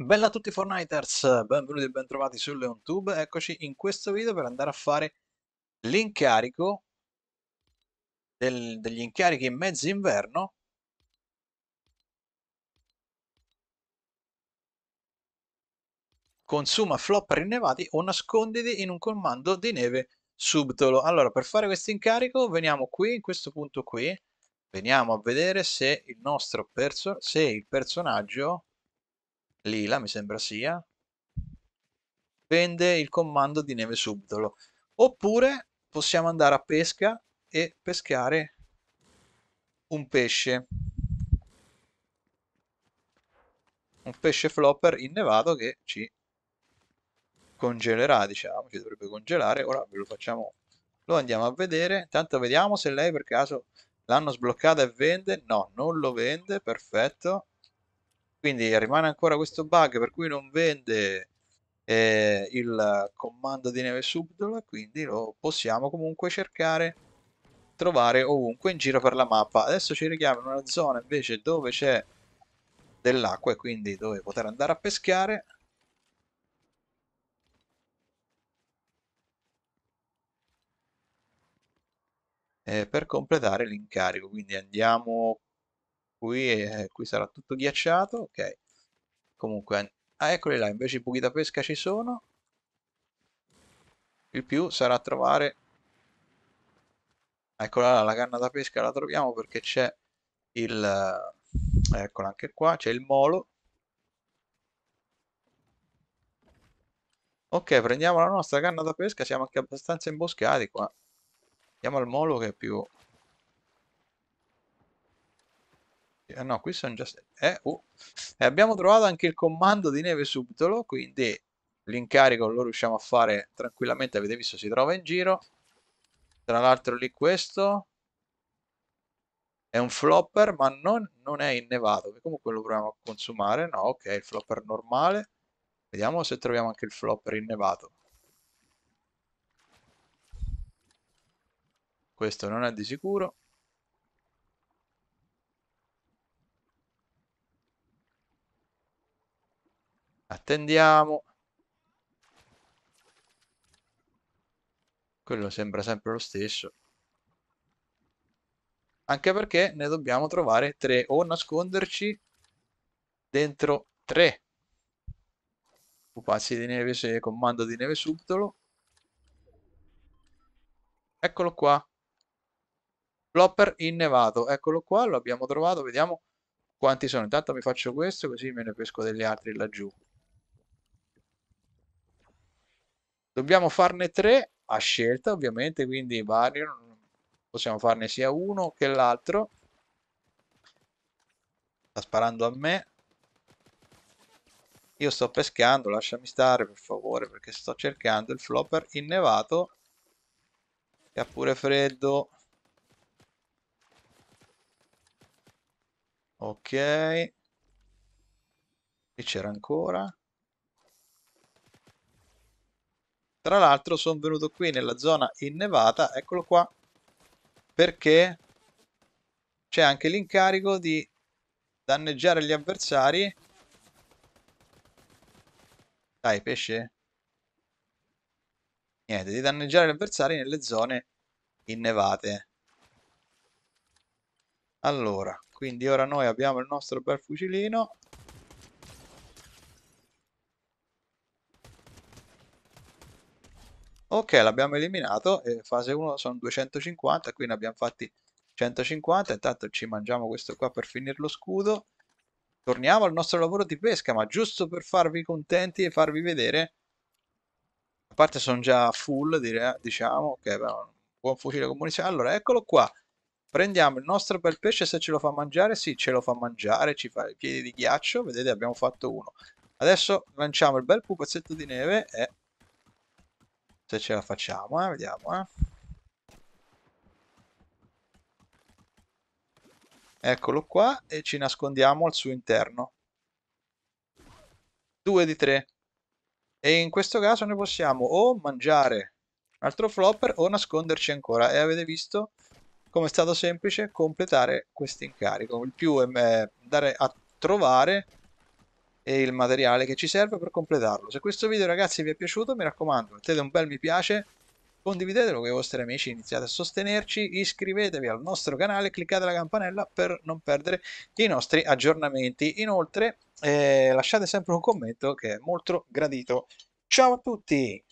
Bella a tutti Fortniters, benvenuti e bentrovati su LeonTube, eccoci in questo video per andare a fare l'incarico degli incarichi in mezzo inverno consuma flop rinnevati o nasconditi in un comando di neve subtolo Allora, per fare questo incarico veniamo qui, in questo punto qui, veniamo a vedere se il nostro perso se il personaggio Lila, mi sembra sia, vende il comando di neve subdolo. Oppure possiamo andare a pesca e pescare un pesce. Un pesce flopper innevato che ci congelerà, diciamo, ci dovrebbe congelare. Ora ve lo facciamo, lo andiamo a vedere. Intanto vediamo se lei per caso l'hanno sbloccata e vende. No, non lo vende, perfetto. Quindi rimane ancora questo bug per cui non vende eh, il comando di neve subdola, quindi lo possiamo comunque cercare trovare ovunque in giro per la mappa. Adesso ci richiamo in una zona invece dove c'è dell'acqua e quindi dove poter andare a pescare. Eh, per completare l'incarico. Quindi andiamo cui, eh, qui sarà tutto ghiacciato, ok. Comunque, ah, eccoli là, invece i buchi da pesca ci sono. Il più sarà trovare... Eccola là, la canna da pesca la troviamo perché c'è il... Eh, eccola anche qua, c'è il molo. Ok, prendiamo la nostra canna da pesca, siamo anche abbastanza imboscati qua. Andiamo al molo che è più Eh, no, qui sono già... Eh, oh. Uh. E eh, abbiamo trovato anche il comando di neve subdolo, quindi l'incarico lo riusciamo a fare tranquillamente, avete visto si trova in giro. Tra l'altro lì questo è un flopper, ma non, non è innevato, comunque lo proviamo a consumare. No, ok, il flopper normale. Vediamo se troviamo anche il flopper innevato. Questo non è di sicuro. Attendiamo. Quello sembra sempre lo stesso. Anche perché ne dobbiamo trovare tre o nasconderci dentro tre pupazzi di neve se comando di neve subtolo Eccolo qua. Flopper innevato, eccolo qua, lo abbiamo trovato, vediamo quanti sono. Intanto mi faccio questo così me ne pesco degli altri laggiù. Dobbiamo farne tre a scelta, ovviamente, quindi vari, possiamo farne sia uno che l'altro. Sta sparando a me. Io sto pescando, lasciami stare per favore, perché sto cercando il flopper innevato. Che ha pure freddo. Ok. Qui c'era ancora. Tra l'altro sono venuto qui nella zona innevata, eccolo qua, perché c'è anche l'incarico di danneggiare gli avversari. Dai, pesce. Niente, di danneggiare gli avversari nelle zone innevate. Allora, quindi ora noi abbiamo il nostro bel fucilino. ok l'abbiamo eliminato e fase 1 sono 250 qui ne abbiamo fatti 150 intanto ci mangiamo questo qua per finire lo scudo torniamo al nostro lavoro di pesca ma giusto per farvi contenti e farvi vedere a parte sono già full dire, eh, diciamo ok un buon fucile con munizione allora eccolo qua prendiamo il nostro bel pesce se ce lo fa mangiare sì ce lo fa mangiare ci fa i piedi di ghiaccio vedete abbiamo fatto uno adesso lanciamo il bel pupazzetto di neve e se ce la facciamo, eh? vediamo. Eh? Eccolo qua e ci nascondiamo al suo interno. 2 di 3. E in questo caso noi possiamo o mangiare un altro flopper o nasconderci ancora. E avete visto come è stato semplice completare questo incarico. Il più è andare a trovare e il materiale che ci serve per completarlo. Se questo video ragazzi vi è piaciuto mi raccomando mettete un bel mi piace, condividetelo con i vostri amici, iniziate a sostenerci, iscrivetevi al nostro canale, cliccate la campanella per non perdere i nostri aggiornamenti. Inoltre eh, lasciate sempre un commento che è molto gradito. Ciao a tutti!